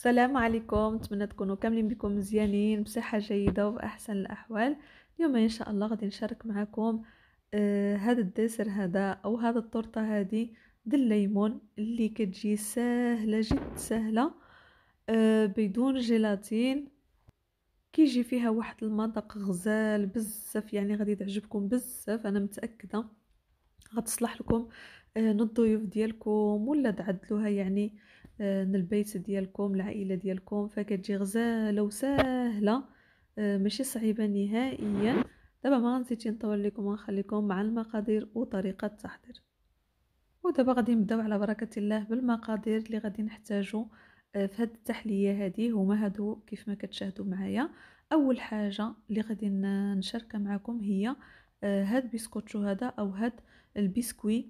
السلام عليكم نتمنى تكونوا كاملين بكم مزيانين بصحه جيده وباحسن الاحوال اليوم ان شاء الله غادي نشارك معكم آه هذا الدسر هذا او هذا الطورطه هذه الليمون اللي كتجي سهله جد سهله آه بدون جيلاتين كيجي فيها واحد المذاق غزال بزاف يعني غادي تعجبكم بزاف انا متاكده غتصلح لكم آه للضيوف ديالكم ولا تعدلوها يعني من آه، البيت ديالكم العائله ديالكم فكتجي غزاله وسهله آه، ماشي صعيبه نهائيا دابا ما غنزيدش نطول لكم ونخليكم مع المقادير وطريقه التحضير ودابا غادي نبداو على بركه الله بالمقادير اللي غادي نحتاجو آه، في هاد التحليه هادي هما هادو كيف ما كتشاهدوا معايا اول حاجه اللي غادي نشاركها معكم هي هاد بيسكوتشو هذا او هاد البسكوي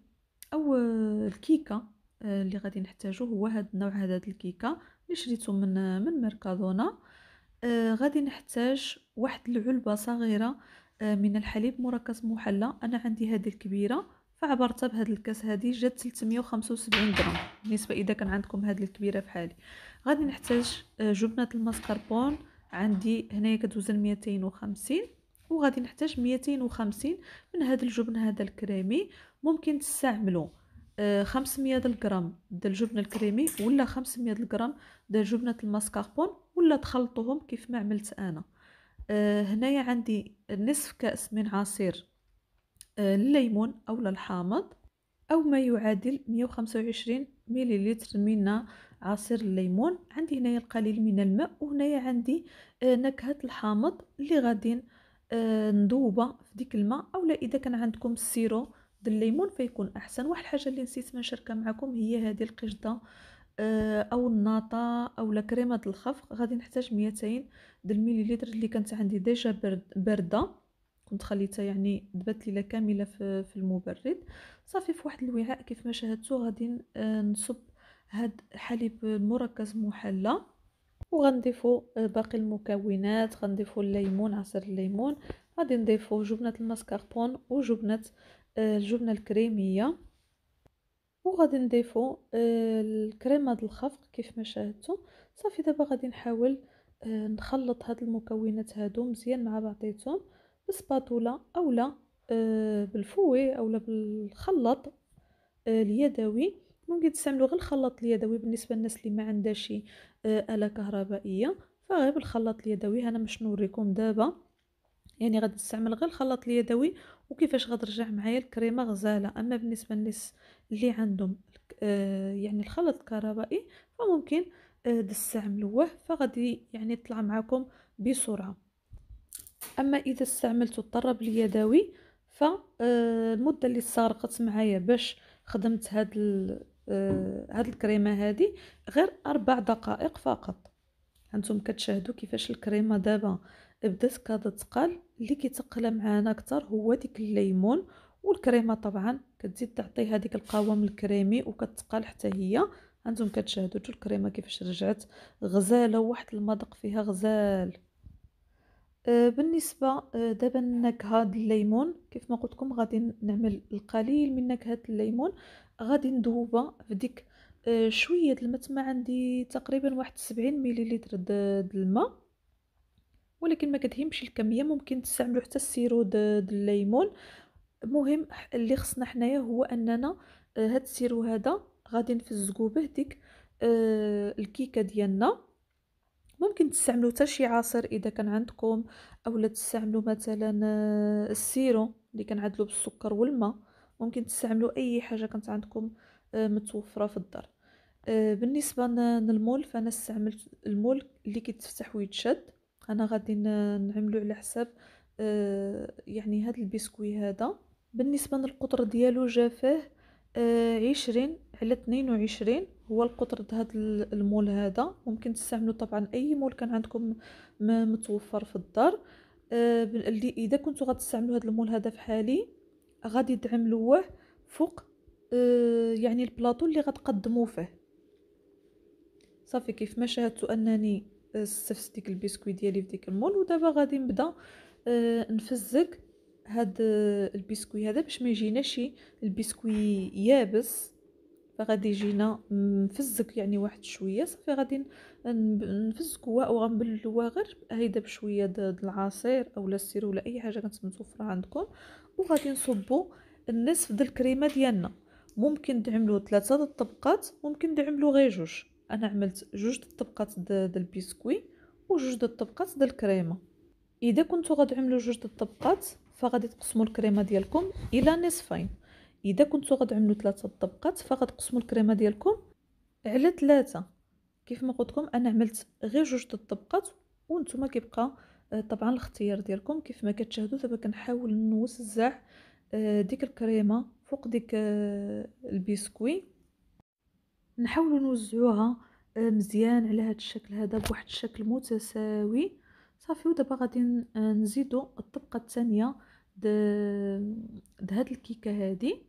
او الكيكه آه، اللي غادي نحتاجو هو هاد النوع هذا الكيكه اللي شريته من من ميركادونا آه، غادي نحتاج واحد العلبه صغيره آه، من الحليب مركز محلى انا عندي هذه الكبيره فعبرتها بهذا الكاس هذه جات 375 غرام بالنسبه اذا كان عندكم هذه الكبيره بحالي غادي نحتاج جبنه الماسكربون عندي هنايا كتوزن 250 وغادي نحتاج 250 من هذا الجبن هذا الكريمي ممكن تستعملوه آه، خمسمية غرام ديال الجبنة الكريمي ولا خمسمية غرام ديال جبنة الماسكاربون ولا تخلطوهم كيف ما عملت أنا آه، هنايا عندي نصف كأس من عصير آه، الليمون أو الحامض أو ما يعادل 125 مليلتر من عصير الليمون عندي هنايا القليل من الماء وهنايا عندي نكهة الحامض اللي غادي ندوبه في ديك الماء اولا اذا كان عندكم السيرو بالليمون فيكون احسن واحد الحاجه اللي نسيت نشاركها معكم هي هذه القشطه آه، او الناطا او كريمه الخفق غادي نحتاج 200 ديال المليلتر اللي كانت عندي ديجا برد بارده كنت خليتها يعني دبات ليله كامله في, في المبرد صافي في واحد الوعاء كيف ما شاهدتوا غادي آه، نصب هاد حليب مركز محلى وغنضيفوا آه، باقي المكونات غنضيفوا الليمون عصير الليمون غادي نضيفوا جبنه الماسكاربون وجبنه آه، الجبنة الكريمية وغادي نضيفو آه، الكريمة ديال الخفق كيف ما شاهدتم صافي دابا غادي نحاول آه، نخلط هاد المكونات هادو مزيان مع بعضيتهم بسباتولا اولا بالفوي اولا بالخلاط اليدوي ممكن تستعملوا غير الخلاط اليدوي بالنسبه للناس اللي ما عندها شي اله كهربائيه فغير بالخلاط اليدوي انا باش نوريكم دابا يعني غادي نستعمل غير الخلاط اليدوي وكيفاش غترجع معايا الكريمه غزاله اما بالنسبه للناس اللي عندهم آه، يعني الخلط الكهربائي فممكن آه، تستعملوه فغادي يعني يطلع معكم بسرعه اما اذا استعملت الطراب اليدوي فالمده آه، اللي سرقت معايا باش خدمت هاد هاد الكريمه هادي غير اربع دقائق فقط هانتوما كتشاهدوا كيفاش الكريمه دابا بدات كتقال اللي كيتقلى معانا اكثر هو ديك الليمون والكريمه طبعا كتزيد تعطي هذيك القوام الكريمي وكتقال حتى هي هانتم كتشاهدوا الكريمه كيفاش رجعت غزاله وواحد المذاق فيها غزال آه، بالنسبه آه، دابا النكهه ديال الليمون كيف ما قلت لكم غادي نعمل القليل من نكهه الليمون غادي ندوبها في ديك آه، شويه الماء تما عندي تقريبا واحد 70 مليلتر د الماء ولكن ما كتهمش الكميه ممكن تستعملوا حتى السيرو د الليمون المهم اللي خصنا حنايا هو اننا آه، هاد السيرو هذا غادي نفزقو به ديك آه الكيكه ديالنا ممكن تستعملوا حتى شي عصير اذا كان عندكم اولا تستعملوا مثلا آه، السيرو اللي كنعدلو بالسكر والماء ممكن تستعملوا اي حاجه كانت عندكم آه متوفره في الدار آه بالنسبه للمول فانا استعملت المول اللي كيتفتح ويتشد انا غادي نعملو على حساب آه، يعني هاد البسكوي هذا بالنسبه للقطر ديالو جا فيه آه، عشرين على 22 وعشرين هو القطر هاد المول هذا ممكن تستعملو طبعا اي مول كان عندكم متوفر في الدار آه، اللي اذا كنتو غتستعملو هاد المول هذا في حالي غادي تعملوه فوق يعني البلاطو اللي غتقدمو فيه صافي كيف ما شاهدتوا انني استفسد ديك البسكوي ديالي في ديك المول ودابا غادي نبدا آه، نفزك هاد آه، البسكوي هذا باش ما يجيناش البسكوي يابس فغادي يجينا مفزك يعني واحد شويه صافي غادي نفزكوا هو او غير هيدا بشويه د العصير اولا السير ولا اي حاجه كانت متوفره عندكم وغادي نصبو النصف د الكريمه ديالنا ممكن تعملوا ثلاثه د الطبقات ممكن تعملوا غير جوج انا عملت جوج الطبقات ديال البسكوي وجوج د الطبقات ديال الكريمه اذا كنتو غتعملوا جوج د الطبقات فغادي تقسموا الكريمه ديالكم الى نصفين اذا كنتو غتعملوا ثلاثه الطبقات فغتقسموا الكريمه ديالكم على ثلاثه كيف ما قلت لكم انا عملت غير جوج د الطبقات وانتم كيبقى آه، طبعا الاختيار ديالكم كيف ما كتشاهدوا دابا كنحاول نوزع آه، ديك الكريمه فوق ديك آه، البسكوي نحاولوا نوزعوها آه، مزيان على هذا الشكل هذا بواحد الشكل متساوي صافي ودابا غادي آه، نزيدو الطبقه الثانيه د هذه الكيكه هذه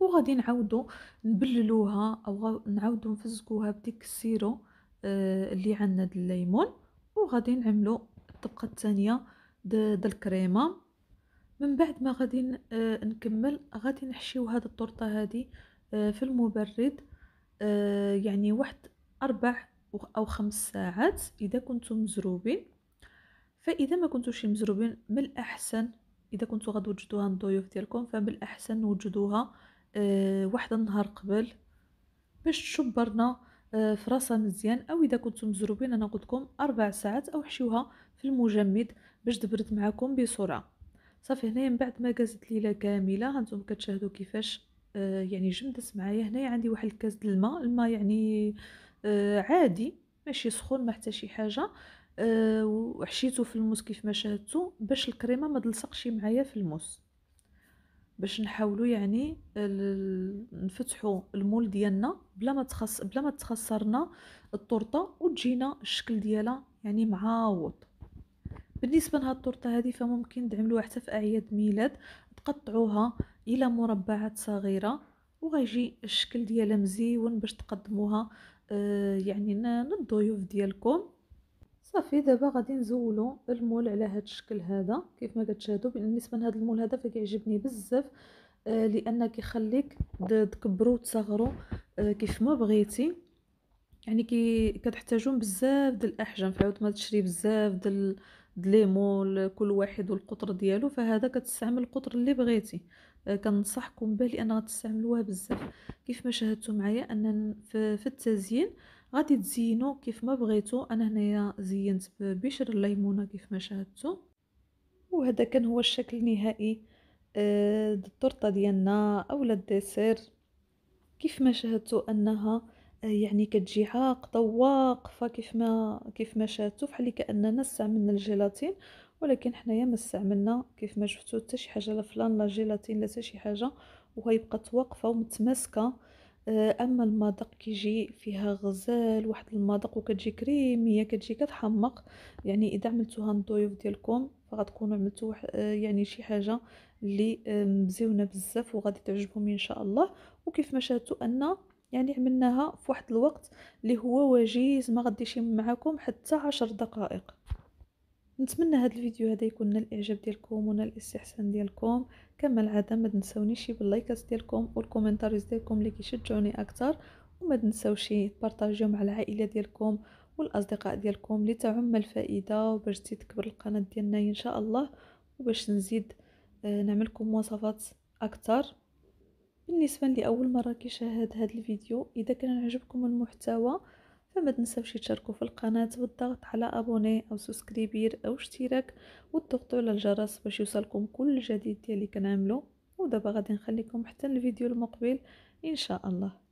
وغادي نعاودو نبللوها او نعاودو نفزكوها بديك السيرو آه اللي عندنا د الليمون وغادي نعملو الطبقه الثانيه د الكريمه من بعد ما غادي آه نكمل غادي نحشيو هاد الطرطه هذه آه، في المبرد آه، يعني واحد أربع أو خمس ساعات إذا كنتم مزروبين فإذا ما كنتوش مزروبين من الأحسن إذا كنتو وجدوها الضيوف ديالكم فمن الأحسن وجدوها آه، واحد النهار قبل باش تشبرنا في مزيان او اذا كنتم مزروبين انا قلت لكم اربع ساعات او حشيوها في المجمد باش تبرد معكم بسرعه صافي هنايا من بعد ما قازت ليله كامله هانتم كتشاهدوا كيفاش آه يعني جمدت معايا هنايا عندي واحد الكاس د الماء الماء يعني آه عادي ماشي سخون ما حتى شي حاجه آه وحشيته في الموس كيف ما شاهدتوا باش الكريمه ما تلصقش معايا في الموس باش نحاولوا يعني نفتحوا المول ديالنا بلا ما تخص بلا ما تخسرنا التورته وتجينا الشكل ديالها يعني معاوض بالنسبه لهاد الطورطه هذه فممكن تعملوها حتى في اعياد ميلاد تقطعوها الى مربعات صغيره وغيجي الشكل ديالها مزيون باش تقدموها آه، يعني للضيوف ديالكم صافي دابا غادي نزولو المول على هذا الشكل هذا كيف ما كتشاهدوا بالنسبه لهذا المول هذا فكيعجبني بزاف آه، لان كيخليك تكبروا وتصغروا آه، كيف ما بغيتي يعني كي كتحتاجون بزاف ديال الاحجام فعاود ما تشري بزاف ديال دليمول كل واحد والقطر ديالو فهذا كتستعمل القطر اللي بغيتي آه، كنصحكم به لان غتستعملوها بزاف كيف ما شاهدتوا معايا ان في التزيين غادي تزينوا كيف ما بغيتوا انا هنايا زينت ببشر الليمونه كيف ما شاهدتوا وهذا كان هو الشكل النهائي آه، التورته ديالنا اولا الديسير كيف ما شاهدتوا انها آه، يعني كتجي عاقطه واقفه كيف ما كيف ما شاهدتوا بحال كاننا استعملنا الجيلاتين ولكن حنايا ما استعملنا كيف ما شفتوا حتى شي حاجه لا فلان لا جيلاتين لا حتى شي حاجه وهي بقات واقفه ومتماسكه آه، اما المذاق كيجي فيها غزال واحد المذاق وكتجي كريميه كتجي كتحمق يعني اذا عملتوها الضيوف ديالكم فغتكونوا عملتوا آه، يعني شي حاجه اللي مزيونه بزاف وغادي تعجبهم ان شاء الله وكيف ما شاهدتوا ان يعني عملناها في واحد الوقت اللي هو وجيز ما غاديش معاكم حتى عشر دقائق نتمنى هذا الفيديو هذا يكون نال الاعجاب ديالكم ونال الاستحسان ديالكم كما العاده ما تنساونيش باللايكات ديالكم والكومنتاريز ديالكم اللي كيشجعوني اكثر وما تنساوش تبارطاجيو مع العائله ديالكم والاصدقاء ديالكم لتعم الفائده وباش تكبر القناه ديالنا ان شاء الله وباش نزيد آه، نعملكم مواصفات اكثر بالنسبه لاول مره كيشاهد هذا الفيديو اذا كان عجبكم المحتوى فما تنساوش تشاركوا في القناة بالضغط على ابوني او سبسكريبير او اشتراك وتضغطوا على الجرس باش يوصلكم كل جديد ديالي كنعملو ودابا غادي نخليكم حتى الفيديو المقبل ان شاء الله